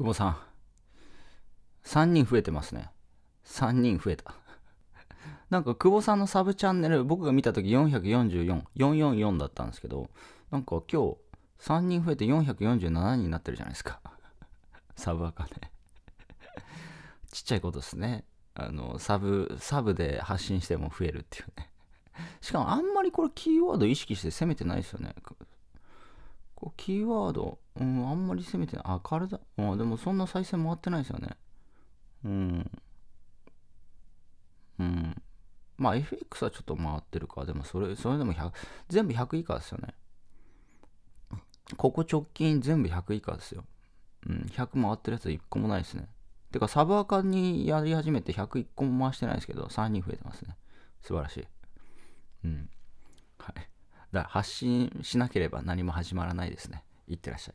久保さん。3人増えてますね。3人増えた。なんか久保さんのサブチャンネル、僕が見た時444、444だったんですけど、なんか今日3人増えて447人になってるじゃないですか。サブアカ ちっちゃいことですね。あの、サブ、サブで発信しても増えるっていうね。しかもあんまりこれキーワード意識して攻めてないですよね。こうキーワード、うん、あんまり攻めてない。あ、体、あでもそんな再生回ってないですよね。うん。うん。まあ FX はちょっと回ってるか。でもそれ、それでも100、全部100以下ですよね。ここ直近全部100以下ですよ。うん、100回ってるやつ1個もないですね。てかサブアカにやり始めて101個も回してないですけど、3人増えてますね。素晴らしい。うん。はい。だから発信しなければ何も始まらないですね。いってらっしゃい。